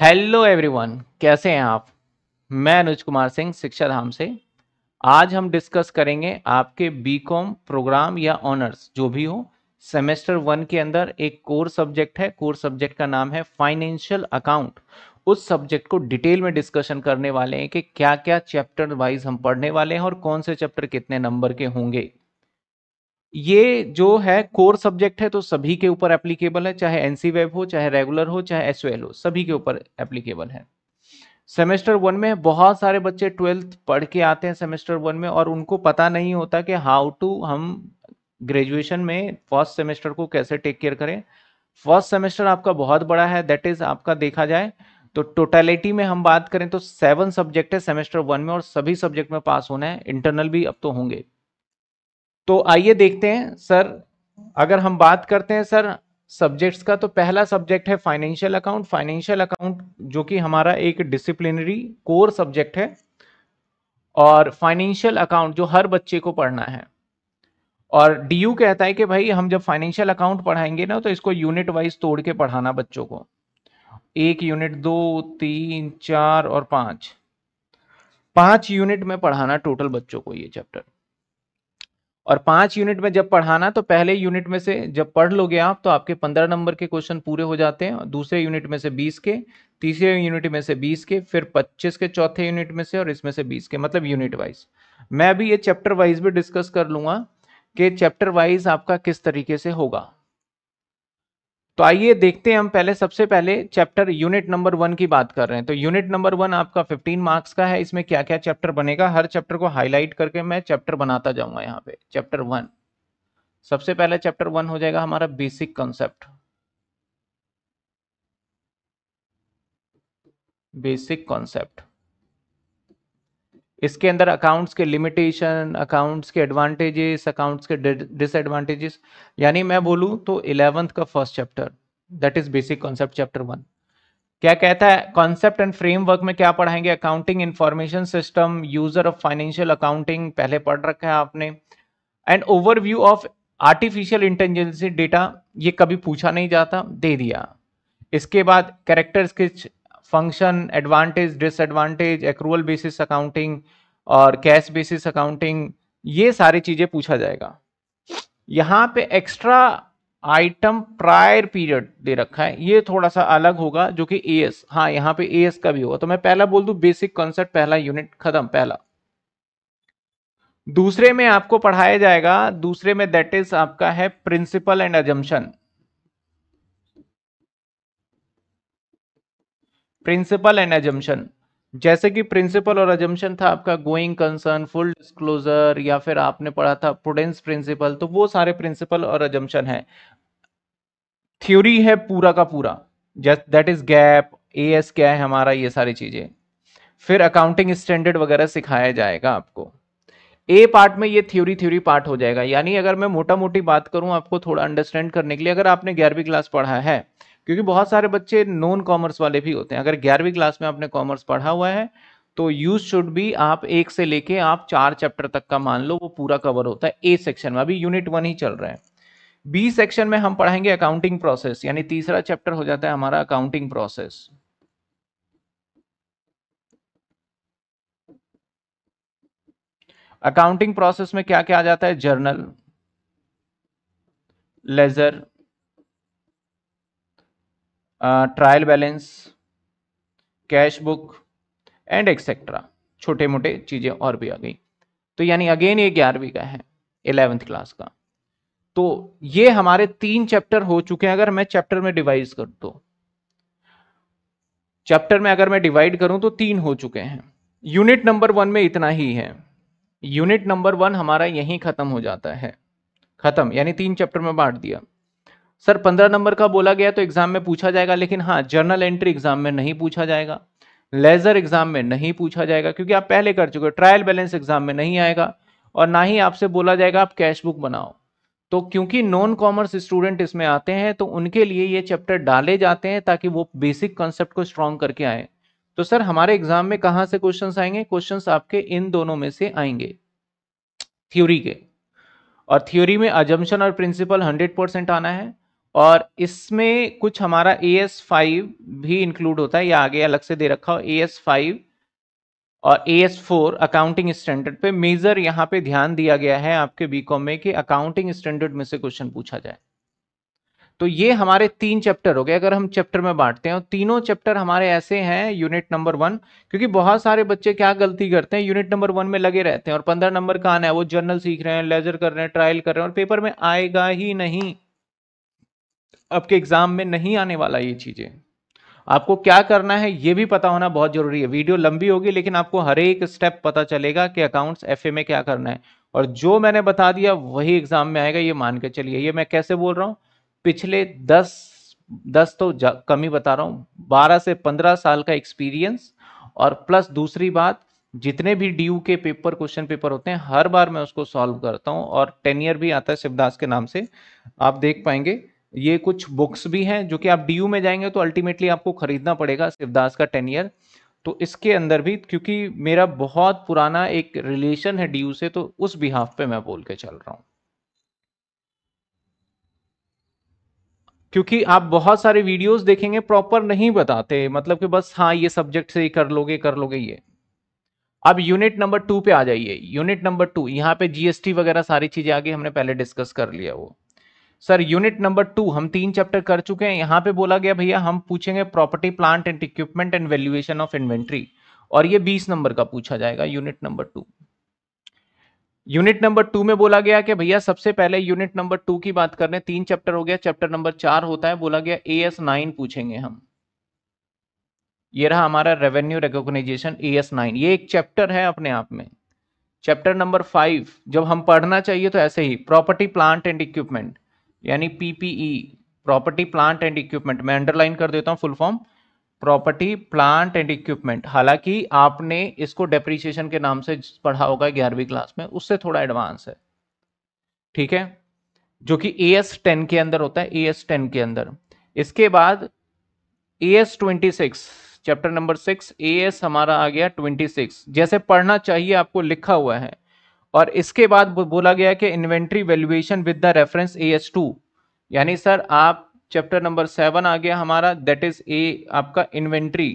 hello everyone कैसे हैं आप मैं अनुज कुमार सिंह शिक्षा धाम से आज हम डिस्कस करेंगे आपके बीकॉम प्रोग्राम या ऑनर्स जो भी हो सेमेस्टर वन के अंदर एक कोर सब्जेक्ट है कोर सब्जेक्ट का नाम है फाइनेंशियल अकाउंट उस सब्जेक्ट को डिटेल में डिस्कशन करने वाले हैं कि क्या क्या चैप्टर वाइज हम पढ़ने वाले हैं और कौन से चैप्टर कितने नंबर के होंगे ये जो है कोर सब्जेक्ट है तो सभी के ऊपर एप्लीकेबल है चाहे एनसी वेब हो चाहे रेगुलर हो चाहे एस हो सभी के ऊपर एप्लीकेबल है सेमेस्टर वन में बहुत सारे बच्चे ट्वेल्थ पढ़ के आते हैं सेमेस्टर वन में और उनको पता नहीं होता कि हाउ टू हम ग्रेजुएशन में फर्स्ट सेमेस्टर को कैसे टेक केयर करें फर्स्ट सेमेस्टर आपका बहुत बड़ा है दैट इज आपका देखा जाए तो टोटलिटी में हम बात करें तो सेवन सब्जेक्ट है सेमेस्टर वन में और सभी सब्जेक्ट में पास होना है इंटरनल भी अब तो होंगे तो आइए देखते हैं सर अगर हम बात करते हैं सर सब्जेक्ट्स का तो पहला सब्जेक्ट है फाइनेंशियल अकाउंट फाइनेंशियल अकाउंट जो कि हमारा एक डिसिप्लिनरी कोर सब्जेक्ट है और फाइनेंशियल अकाउंट जो हर बच्चे को पढ़ना है और डीयू कहता है कि भाई हम जब फाइनेंशियल अकाउंट पढ़ाएंगे ना तो इसको यूनिट वाइज तोड़ के पढ़ाना बच्चों को एक यूनिट दो तीन चार और पाँच पाँच यूनिट में पढ़ाना टोटल बच्चों को ये चैप्टर और पांच यूनिट में जब पढ़ाना तो पहले यूनिट में से जब पढ़ लोगे आप तो आपके पंद्रह नंबर के क्वेश्चन पूरे हो जाते हैं दूसरे यूनिट में से बीस के तीसरे यूनिट में से बीस के फिर पच्चीस के चौथे यूनिट में से और इसमें से बीस के मतलब यूनिट वाइज मैं अभी ये चैप्टर वाइज भी डिस्कस कर लूंगा कि चैप्टर वाइज आपका किस तरीके से होगा तो आइए देखते हैं हम पहले सबसे पहले चैप्टर यूनिट नंबर वन की बात कर रहे हैं तो यूनिट नंबर वन आपका 15 मार्क्स का है इसमें क्या क्या चैप्टर बनेगा हर चैप्टर को हाईलाइट करके मैं चैप्टर बनाता जाऊंगा यहाँ पे चैप्टर वन सबसे पहले चैप्टर वन हो जाएगा हमारा बेसिक कॉन्सेप्ट बेसिक कॉन्सेप्ट इसके अंदर अकाउंट्स के लिमिटेशन अकाउंट्स के एडवांटेजेस अकाउंट्स के डिसएडवांटेजेस यानी मैं बोलूं तो इलेवंथ का first chapter that is basic concept chapter one क्या कहता है कॉन्सेप्ट एंड फ्रेमवर्क में क्या पढ़ाएंगे accounting information system user of financial accounting पहले पढ़ रखा है आपने and overview of artificial intelligence data ये कभी पूछा नहीं जाता दे दिया इसके बाद characteristics function advantage disadvantage accrual basis accounting और कैश बेसिस अकाउंटिंग ये सारी चीज़ें पूछा जाएगा यहाँ पे एक्स्ट्रा आइटम प्रायर पीरियड दे रखा है ये थोड़ा सा अलग होगा जो कि ए एस हाँ यहाँ पे ए एस का भी होगा तो मैं पहला बोल दू बेसिक कॉन्सेप्ट पहला यूनिट खत्म पहला दूसरे में आपको पढ़ाया जाएगा दूसरे में दैट इज आपका है principle and assumption principle and assumption जैसे कि प्रिंसिपल और एजम्पन था आपका गोइंग कंसर्न फुल डिस्क्लोजर या फिर आपने पढ़ा था प्रोडेंस प्रिंसिपल तो वो सारे प्रिंसिपल और एजम्पन है थ्योरी है पूरा का पूरा that is GAAP A S क्या है हमारा ये सारी चीजें फिर अकाउंटिंग स्टैंडर्ड वगैरह सिखाया जाएगा आपको ए पार्ट में ये थ्योरी थ्योरी पार्ट हो जाएगा यानी अगर मैं मोटा मोटी बात करूं आपको थोड़ा अंडरस्टैंड करने के लिए अगर आपने ग्यारहवीं क्लास पढ़ा है क्योंकि बहुत सारे बच्चे नॉन कॉमर्स वाले भी होते हैं अगर ग्यारहवीं क्लास में आपने कॉमर्स पढ़ा हुआ है तो यूज शुड भी आप एक से लेके आप चार चैप्टर तक का मान लो वो पूरा कवर होता है ए सेक्शन में अभी यूनिट वन ही चल रहा है बी सेक्शन में हम पढ़ाएंगे अकाउंटिंग प्रोसेस यानी तीसरा चैप्टर हो जाता है हमारा अकाउंटिंग प्रोसेस अकाउंटिंग प्रोसेस में क्या क्या आ जाता है journal ledger trial balance cash book and etcetera छोटे मोटे चीज़ें और भी आ गई तो यानी अगेन ये ग्यारहवीं का है इलेवेंथ क्लास का तो ये हमारे तीन चैप्टर हो चुके हैं अगर मैं चैप्टर में डिवाइड कर दो चैप्टर में अगर मैं डिवाइड करूं तो तीन हो चुके हैं यूनिट नंबर वन में इतना ही है यूनिट नंबर वन हमारा यहीं खत्म हो जाता है खत्म यानी तीन चैप्टर में बांट दिया सर पंद्रह नंबर का बोला गया तो एग्जाम में पूछा जाएगा लेकिन हाँ जर्नल एंट्री एग्जाम में नहीं पूछा जाएगा लेजर एग्जाम में नहीं पूछा जाएगा क्योंकि आप पहले कर चुके हो ट्रायल बैलेंस एग्जाम में नहीं आएगा और ना ही आपसे बोला जाएगा आप कैश बुक बनाओ तो क्योंकि नॉन कॉमर्स स्टूडेंट इसमें आते हैं तो उनके लिए ये चैप्टर डाले जाते हैं ताकि वो बेसिक कॉन्सेप्ट को स्ट्रॉन्ग करके आए तो सर हमारे एग्जाम में कहाँ से क्वेश्चन आएंगे क्वेश्चन आपके इन दोनों में से आएंगे थ्योरी के और थ्योरी में अजम्पन और प्रिंसिपल हंड्रेड परसेंट आना है और इसमें कुछ हमारा ए एस फाइव भी इंक्लूड होता है या आगे अलग से दे रखा हो ए एस फाइव और A S four accounting standard पे मेजर यहाँ पे ध्यान दिया गया है आपके बी कॉम में कि अकाउंटिंग स्टैंडर्ड में से क्वेश्चन पूछा जाए तो ये हमारे तीन चैप्टर हो गए अगर हम चैप्टर में बांटते हैं तीनों चैप्टर हमारे ऐसे हैं यूनिट नंबर वन क्योंकि बहुत सारे बच्चे क्या गलती करते हैं यूनिट नंबर वन में लगे रहते हैं और पंद्रह नंबर का आना है वो जर्नल सीख रहे हैं लेजर कर रहे हैं ट्रायल कर रहे हैं और पेपर में आएगा ही नहीं आपके एग्जाम में नहीं आने वाला ये चीजें आपको क्या करना है ये भी पता होना बहुत जरूरी है वीडियो लंबी होगी लेकिन आपको हर एक स्टेप पता चलेगा कि अकाउंट्स एफ में क्या करना है और जो मैंने बता दिया वही एग्जाम में आएगा ये मान के चलिए ये मैं कैसे बोल रहा हूँ पिछले दस दस तो कम ही बता रहा हूँ बारह से पंद्रह साल का एक्सपीरियंस और प्लस दूसरी बात जितने भी डी के पेपर क्वेश्चन पेपर होते हैं हर बार मैं उसको सॉल्व करता हूँ और टेन ईयर भी आता है शिवदास के नाम से आप देख पाएंगे ये कुछ बुक्स भी हैं जो कि आप डी में जाएंगे तो अल्टीमेटली आपको खरीदना पड़ेगा शिवदास का टेन ईयर तो इसके अंदर भी क्योंकि मेरा बहुत पुराना एक रिलेशन है डी से तो उस बिहाफ पे मैं बोल के चल रहा हूं क्योंकि आप बहुत सारे वीडियोस देखेंगे प्रॉपर नहीं बताते मतलब कि बस हाँ ये सब्जेक्ट से ही कर लोगे कर लोगे ये अब यूनिट नंबर टू पे आ जाइए यूनिट नंबर टू यहाँ पे जीएसटी वगैरह सारी चीजें आगे हमने पहले डिस्कस कर लिया वो सर यूनिट नंबर टू हम तीन चैप्टर कर चुके हैं यहाँ पे बोला गया भैया हम पूछेंगे property plant and equipment and valuation of inventory और ये बीस नंबर का पूछा जाएगा unit number two unit number two में बोला गया कि भैया सबसे पहले यूनिट नंबर टू की बात कर रहे हैं तीन चैप्टर हो गया चैप्टर नंबर चार होता है बोला गया ए एस नाइन पूछेंगे हम ये रहा हमारा revenue recognisation A S nine ये एक चैप्टर है अपने आप में चैप्टर नंबर फाइव जब हम पढ़ना चाहिए तो ऐसे ही प्रॉपर्टी प्लांट एंड इक्विपमेंट यानी PPE property plant and equipment मैं अंडरलाइन कर देता हूँ full form property plant and equipment हालांकि आपने इसको डेप्रीशिएशन के नाम से पढ़ा होगा ग्यारहवीं क्लास में उससे थोड़ा एडवांस है ठीक है जो कि ए एस टेन के अंदर होता है ए एस टेन के अंदर इसके बाद A S twenty six chapter number six A S हमारा आ गया ट्वेंटी सिक्स जैसे पढ़ना चाहिए आपको लिखा हुआ है और इसके बाद बोला गया कि inventory valuation with the reference A S two यानी सर आप चैप्टर नंबर सेवन आ गया हमारा दैट इज ए आपका इन्वेंट्री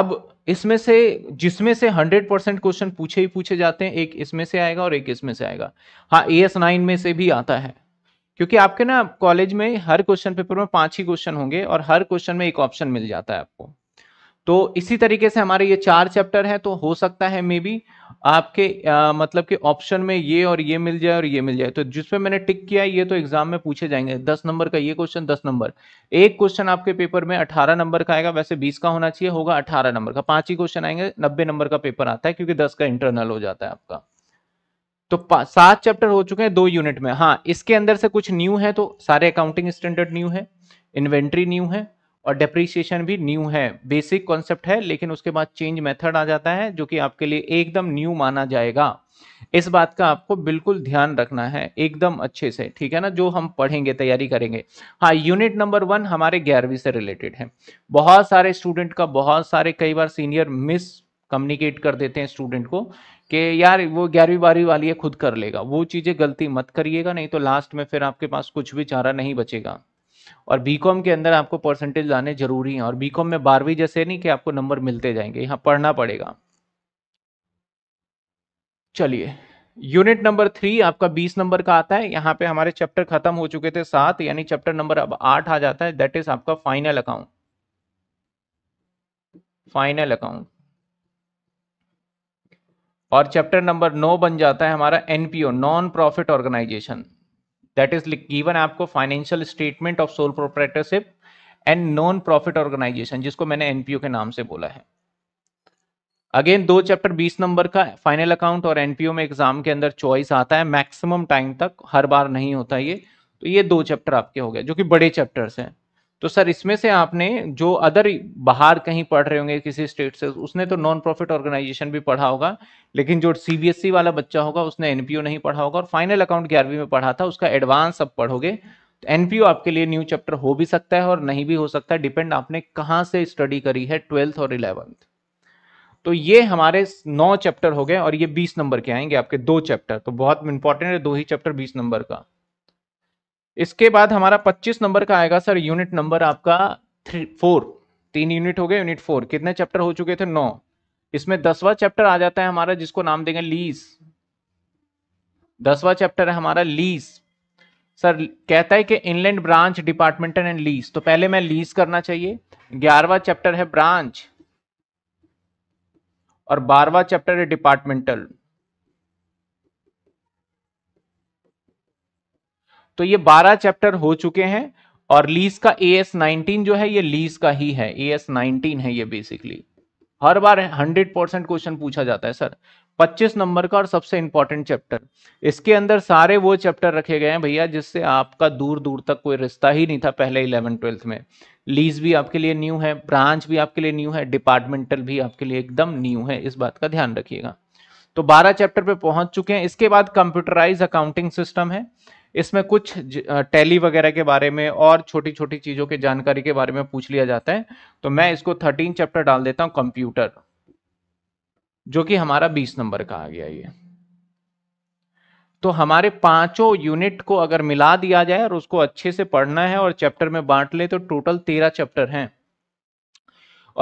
अब इसमें से जिसमें से 100 परसेंट क्वेश्चन पूछे ही पूछे जाते हैं एक इसमें से आएगा और एक इसमें से आएगा हाँ ए एस नाइन में से भी आता है क्योंकि आपके ना कॉलेज में हर क्वेश्चन पेपर में पांच ही क्वेश्चन होंगे और हर क्वेश्चन में एक ऑप्शन मिल जाता है आपको तो इसी तरीके से हमारे ये चार चैप्टर हैं तो हो सकता है मे बी आपके आ, मतलब के ऑप्शन में ये और ये मिल जाए और ये मिल जाए तो जिसपे मैंने टिक किया ये तो एग्जाम में पूछे जाएंगे दस नंबर का ये क्वेश्चन दस नंबर एक क्वेश्चन आपके पेपर में अठारह नंबर का आएगा वैसे बीस का होना चाहिए होगा अठारह नंबर का पांच ही क्वेश्चन आएंगे नब्बे नंबर का पेपर आता है क्योंकि दस का इंटरनल हो जाता है आपका तो सात चैप्टर हो चुके हैं दो यूनिट में हाँ इसके अंदर से कुछ न्यू है तो सारे अकाउंटिंग स्टैंडर्ड न्यू है इन्वेंट्री न्यू है और डेप्रीशिएशन भी न्यू है बेसिक कॉन्सेप्ट है लेकिन उसके बाद चेंज मेथड आ जाता है जो कि आपके लिए एकदम न्यू माना जाएगा इस बात का आपको बिल्कुल ध्यान रखना है एकदम अच्छे से ठीक है ना जो हम पढ़ेंगे तैयारी करेंगे हाँ यूनिट नंबर वन हमारे ग्यारहवीं से रिलेटेड है बहुत सारे स्टूडेंट का बहुत सारे कई बार सीनियर मिस कम्युनिकेट कर देते हैं स्टूडेंट को कि यार वो ग्यारहवीं बारहवीं वाली है खुद कर लेगा वो चीज़ें गलती मत करिएगा नहीं तो लास्ट में फिर आपके पास कुछ भी चारा नहीं बचेगा और बीकॉम के अंदर आपको परसेंटेज लाने जरूरी हैं और बीकॉम में बारहवीं जैसे नहीं कि आपको नंबर मिलते जाएंगे यहाँ पढ़ना पड़ेगा चलिए यूनिट नंबर थ्री आपका बीस नंबर का आता है यहाँ पे हमारे चैप्टर खत्म हो चुके थे सात यानी चैप्टर नंबर अब आठ आ जाता है दैट इज आपका फाइनल अकाउंट फाइनल अकाउंट और चैप्टर नंबर नौ बन जाता है हमारा NPO non profit organisation that is given आपको financial statement of sole proprietorship and non profit organisation जिसको मैंने एनपीओ के नाम से बोला है अगेन दो चैप्टर 20 नंबर का फाइनल अकाउंट और एनपीओ में एग्जाम के अंदर चॉइस आता है मैक्सिमम टाइम तक हर बार नहीं होता ये तो ये दो चैप्टर आपके हो गए जो कि बड़े चैप्टर्स हैं तो सर इसमें से आपने जो अदर बाहर कहीं पढ़ रहे होंगे किसी स्टेट से उसने तो नॉन प्रॉफिट ऑर्गेनाइजेशन भी पढ़ा होगा लेकिन जो सीबीएसई e वाला बच्चा होगा उसने एनपीओ नहीं पढ़ा होगा और फाइनल अकाउंट ग्यारहवीं में पढ़ा था उसका एडवांस अब पढ़ोगे तो एनपीओ आपके लिए न्यू चैप्टर हो भी सकता है और नहीं भी हो सकता है डिपेंड आपने कहाँ से स्टडी करी है ट्वेल्थ और इलेवंथ तो ये हमारे नौ चैप्टर हो गए और ये बीस नंबर के आएंगे आपके दो चैप्टर तो बहुत इंपॉर्टेंट है दो ही चैप्टर बीस नंबर का इसके बाद हमारा 25 नंबर का आएगा सर यूनिट नंबर आपका थ्री फोर तीन यूनिट हो गए यूनिट फोर कितने चैप्टर हो चुके थे नौ इसमें दसवा चैप्टर आ जाता है हमारा जिसको नाम देंगे लीज दसवा चैप्टर है हमारा लीज सर कहता है कि inland branch departmental and lease तो पहले मैं लीज करना चाहिए ग्यारहवा चैप्टर है ब्रांच और बारहवा चैप्टर है डिपार्टमेंटल तो ये 12 चैप्टर हो चुके हैं और लीज का ए एस नाइनटीन जो है ये लीज का ही है ए एस नाइनटीन है ये बेसिकली हर बार हंड्रेड परसेंट क्वेश्चन पूछा जाता है सर 25 नंबर का और सबसे इंपॉर्टेंट चैप्टर इसके अंदर सारे वो चैप्टर रखे गए हैं भैया जिससे आपका दूर दूर तक कोई रिश्ता ही नहीं था पहले इलेवन ट्वेल्थ में लीज भी आपके लिए न्यू है ब्रांच भी आपके लिए न्यू है डिपार्टमेंटल भी आपके लिए एकदम न्यू है इस बात का ध्यान रखिएगा तो 12 चैप्टर पे पहुंच चुके हैं इसके बाद कंप्यूटराइज अकाउंटिंग सिस्टम है इसमें कुछ टैली वगैरह के बारे में और छोटी छोटी चीज़ों के जानकारी के बारे में पूछ लिया जाता है तो मैं इसको थर्टीन चैप्टर डाल देता हूं कंप्यूटर जो कि हमारा बीस नंबर का आ गया ये तो हमारे पांचों यूनिट को अगर मिला दिया जाए और उसको अच्छे से पढ़ना है और चैप्टर में बांट ले तो टोटल तेरह चैप्टर हैं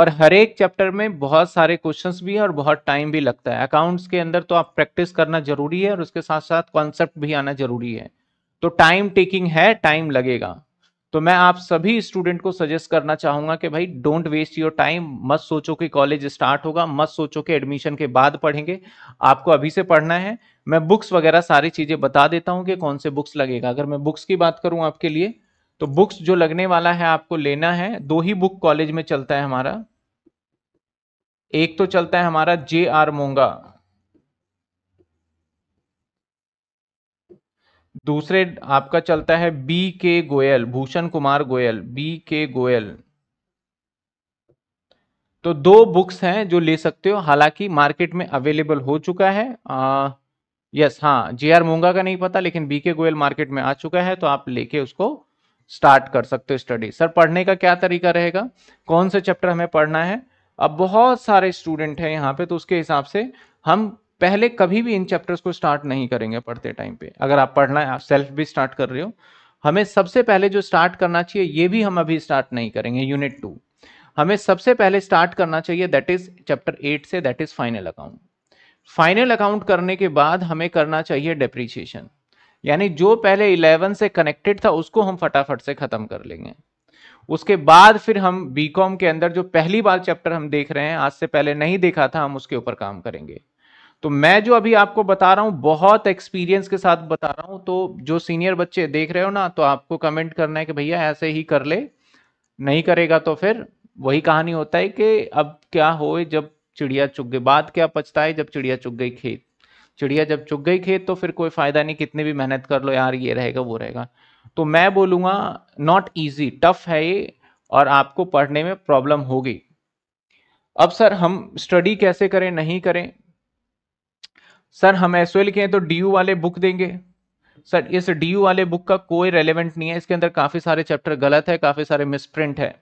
और हर एक चैप्टर में बहुत सारे क्वेश्चंस भी हैं और बहुत टाइम भी लगता है अकाउंट्स के अंदर तो आप प्रैक्टिस करना जरूरी है और उसके साथ साथ कॉन्सेप्ट भी आना जरूरी है तो टाइम टेकिंग है टाइम लगेगा तो मैं आप सभी स्टूडेंट को सजेस्ट करना चाहूंगा कि भाई डोंट वेस्ट योर टाइम मत सोचो कि कॉलेज स्टार्ट होगा मत सोचो कि एडमिशन के बाद पढ़ेंगे आपको अभी से पढ़ना है मैं बुक्स वगैरह सारी चीज़ें बता देता हूं कि कौन से बुक्स लगेगा अगर मैं बुक्स की बात करूं आपके लिए तो बुक्स जो लगने वाला है आपको लेना है दो ही बुक कॉलेज में चलता है हमारा एक तो चलता है हमारा जे आर मोंगा दूसरे आपका चलता है B K Goyal Bhushan Kumar Goyal B K Goyal तो दो बुक्स हैं जो ले सकते हो हालांकि मार्केट में अवेलेबल हो चुका है आ, यस हाँ जे आर मोंगा का नहीं पता लेकिन बीके गोयल मार्केट में आ चुका है तो आप लेके उसको स्टार्ट कर सकते हो स्टडी सर पढ़ने का क्या तरीका रहेगा कौन से चैप्टर हमें पढ़ना है अब बहुत सारे स्टूडेंट हैं यहाँ पे तो उसके हिसाब से हम पहले कभी भी इन चैप्टर्स को स्टार्ट नहीं करेंगे पढ़ते टाइम पे अगर आप पढ़ना है आप सेल्फ भी स्टार्ट कर रहे हो हमें सबसे पहले जो स्टार्ट करना चाहिए ये भी हम अभी स्टार्ट नहीं करेंगे यूनिट टू हमें सबसे पहले स्टार्ट करना चाहिए दैट इज चैप्टर एट से that is final account final account करने के बाद हमें करना चाहिए डेप्रीशिएशन यानी जो पहले इलेवन से कनेक्टेड था उसको हम फटाफट से ख़त्म कर लेंगे उसके बाद फिर हम बीकॉम के अंदर जो पहली बार चैप्टर हम देख रहे हैं आज से पहले नहीं देखा था हम उसके ऊपर काम करेंगे तो मैं जो अभी आपको बता रहा हूँ बहुत एक्सपीरियंस के साथ बता रहा हूँ तो जो सीनियर बच्चे देख रहे हो ना तो आपको कमेंट करना है कि भैया ऐसे ही कर ले नहीं करेगा तो फिर वही कहानी होता है कि अब क्या हो जब चिड़िया चुग गई बात क्या पचता है जब चिड़िया चुग गई खेत चिड़िया जब चुग गई खेत तो फिर कोई फायदा नहीं कितनी भी मेहनत कर लो यार ये रहेगा वो रहेगा तो मैं बोलूंगा नॉट ईजी टफ है ये और आपको पढ़ने में प्रॉब्लम होगी अब सर हम स्टडी कैसे करें नहीं करें सर हम एस लिखे हैं तो डी वाले बुक देंगे सर इस डी वाले बुक का कोई रेलिवेंट नहीं है इसके अंदर काफ़ी सारे चैप्टर गलत है काफ़ी सारे मिसप्रिंट है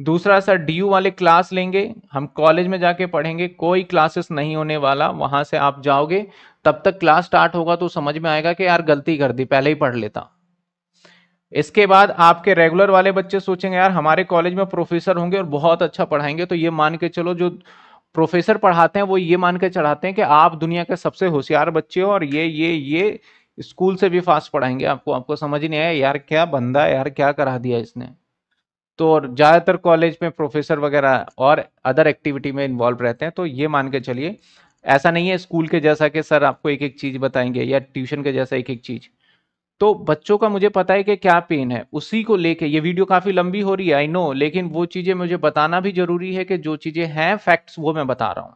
दूसरा सर डी वाले क्लास लेंगे हम कॉलेज में जाके पढ़ेंगे कोई क्लासेस नहीं होने वाला वहां से आप जाओगे तब तक क्लास स्टार्ट होगा तो समझ में आएगा कि यार गलती कर दी पहले ही पढ़ लेता इसके बाद आपके रेगुलर वाले बच्चे सोचेंगे यार हमारे कॉलेज में प्रोफेसर होंगे और बहुत अच्छा पढ़ाएंगे तो ये मान के चलो जो प्रोफेसर पढ़ाते हैं वो ये मान के चढ़ाते हैं कि आप दुनिया के सबसे होशियार बच्चे हो और ये ये ये स्कूल से भी फास्ट पढ़ाएंगे आपको आपको समझ नहीं आया यार क्या बंदा यार क्या करा दिया इसने तो और ज़्यादातर कॉलेज में प्रोफेसर वगैरह और अदर एक्टिविटी में इन्वॉल्व रहते हैं तो ये मान के चलिए ऐसा नहीं है स्कूल के जैसा कि सर आपको एक एक चीज़ बताएंगे या ट्यूशन के जैसा एक एक चीज़ तो बच्चों का मुझे पता है कि क्या पेन है उसी को लेके ये वीडियो काफ़ी लंबी हो रही है आई नो लेकिन वो चीज़ें मुझे बताना भी ज़रूरी है कि जो चीज़ें हैं फैक्ट्स वो मैं बता रहा हूं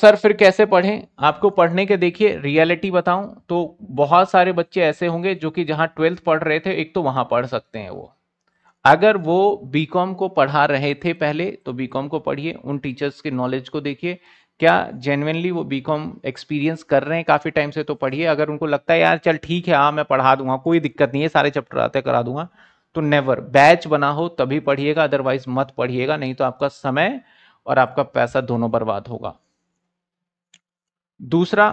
सर फिर कैसे पढ़ें आपको पढ़ने के देखिए रियलिटी बताऊं तो बहुत सारे बच्चे ऐसे होंगे जो कि जहां ट्वेल्थ पढ़ रहे थे एक तो वहां पढ़ सकते हैं वो अगर वो बीकॉम को पढ़ा रहे थे पहले तो बीकॉम को पढ़िए उन टीचर्स के नॉलेज को देखिए क्या जेनविनली वो बी कॉम एक्सपीरियंस कर रहे हैं काफ़ी टाइम से तो पढ़िए अगर उनको लगता है यार चल ठीक है हाँ मैं पढ़ा दूंगा कोई दिक्कत नहीं है सारे चैप्टर आते करा दूंगा तो नेवर बैच बना हो तभी पढ़िएगा अदरवाइज मत पढ़िएगा नहीं तो आपका समय और आपका पैसा दोनों बर्बाद होगा दूसरा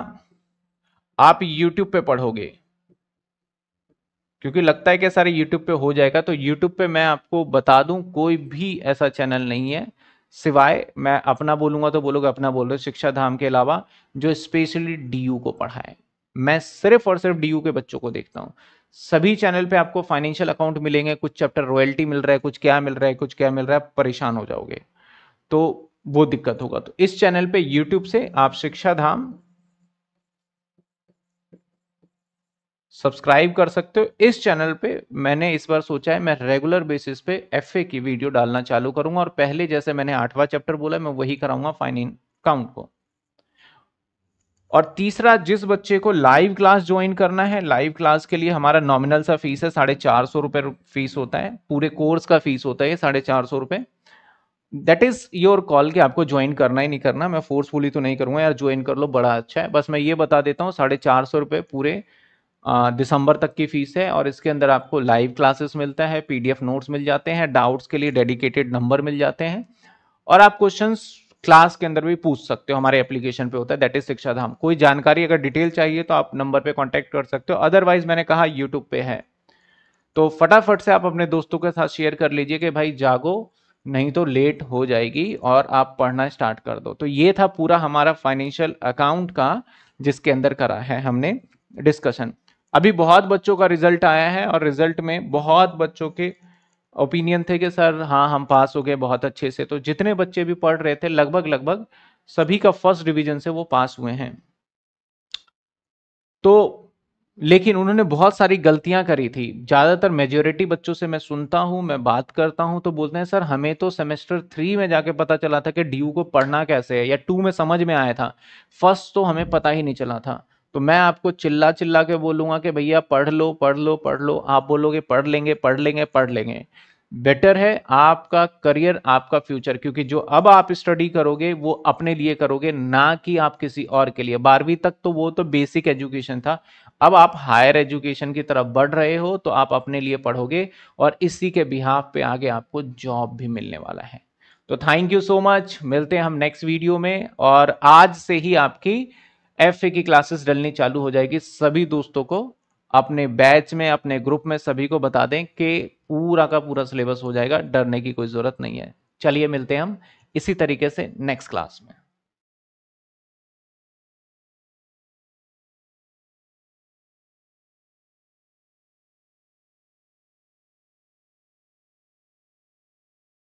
आप YouTube पे पढ़ोगे क्योंकि लगता है कि सारे YouTube पे हो जाएगा तो YouTube पे मैं आपको बता दूं कोई भी ऐसा चैनल नहीं है सिवाय मैं अपना बोलूंगा तो बोलोगे अपना बोल रहे शिक्षा धाम के अलावा जो स्पेशली डी को पढ़ाए मैं सिर्फ और सिर्फ डी के बच्चों को देखता हूँ सभी चैनल पे आपको फाइनेंशियल अकाउंट मिलेंगे कुछ चैप्टर रॉयल्टी मिल रहा है कुछ क्या मिल रहा है कुछ क्या मिल रहा है परेशान हो जाओगे तो वो दिक्कत होगा तो इस चैनल पे यूट्यूब से आप शिक्षा धाम सब्सक्राइब कर सकते हो इस चैनल पे मैंने इस बार सोचा है मैं रेगुलर बेसिस पे एफए की वीडियो डालना चालू करूंगा और पहले जैसे मैंने आठवां चैप्टर बोला मैं वही कराऊंगा फाइन इन काउंट को और तीसरा जिस बच्चे को लाइव क्लास ज्वाइन करना है लाइव क्लास के लिए हमारा नॉमिनल सा फीस है साढ़े चार सौ रुपये फीस होता है पूरे कोर्स का फीस होता है साढ़े चार सौ रुपये दैट इज योर कॉल कि आपको ज्वाइन करना ही नहीं करना मैं फोर्सफुली तो नहीं करूंगा यार ज्वाइन कर लो बड़ा अच्छा है बस मैं ये बता देता हूँ साढ़े चार सौ रुपये पूरे दिसंबर तक की फीस है और इसके अंदर आपको लाइव क्लासेस मिलता है पीडीएफ नोट्स मिल जाते हैं डाउट्स के लिए डेडिकेटेड नंबर मिल जाते हैं और आप क्वेश्चन क्लास के अंदर भी पूछ सकते हो हमारे एप्लीकेशन पे होता है दैट इज शिक्षा धाम कोई जानकारी अगर डिटेल चाहिए तो आप नंबर पे कांटेक्ट कर सकते हो अदरवाइज मैंने कहा यूट्यूब पे है तो फटाफट से आप अपने दोस्तों के साथ शेयर कर लीजिए कि भाई जागो नहीं तो लेट हो जाएगी और आप पढ़ना स्टार्ट कर दो तो ये था पूरा हमारा फाइनेंशियल अकाउंट का जिसके अंदर करा है हमने डिस्कशन अभी बहुत बच्चों का रिजल्ट आया है और रिजल्ट में बहुत बच्चों के ओपिनियन थे कि सर हाँ हम पास हो गए बहुत अच्छे से तो जितने बच्चे भी पढ़ रहे थे लगभग लगभग सभी का फर्स्ट डिवीजन से वो पास हुए हैं तो लेकिन उन्होंने बहुत सारी गलतियां करी थी ज़्यादातर मेजोरिटी बच्चों से मैं सुनता हूं मैं बात करता हूं तो बोलते हैं सर हमें तो सेमेस्टर थ्री में जाके पता चला था कि डी को पढ़ना कैसे है या टू में समझ में आया था फर्स्ट तो हमें पता ही नहीं चला था तो मैं आपको चिल्ला चिल्ला के बोलूंगा कि भैया पढ़ लो पढ़ लो पढ़ लो आप बोलोगे पढ़ लेंगे पढ़ लेंगे पढ़ लेंगे बेटर है आपका करियर आपका फ्यूचर क्योंकि जो अब आप स्टडी करोगे वो अपने लिए करोगे ना कि आप किसी और के लिए बारहवीं तक तो वो तो बेसिक एजुकेशन था अब आप हायर एजुकेशन की तरफ बढ़ रहे हो तो आप अपने लिए पढ़ोगे और इसी के बिहाफ पे आगे आपको जॉब भी मिलने वाला है तो थैंक यू सो मच मिलते हैं हम नेक्स्ट वीडियो में और आज से ही आपकी एफ की क्लासेस डलनी चालू हो जाएगी सभी दोस्तों को अपने बैच में अपने ग्रुप में सभी को बता दें कि पूरा का पूरा सिलेबस हो जाएगा डरने की कोई ज़रूरत नहीं है चलिए मिलते हैं हम इसी तरीके से नेक्स्ट क्लास में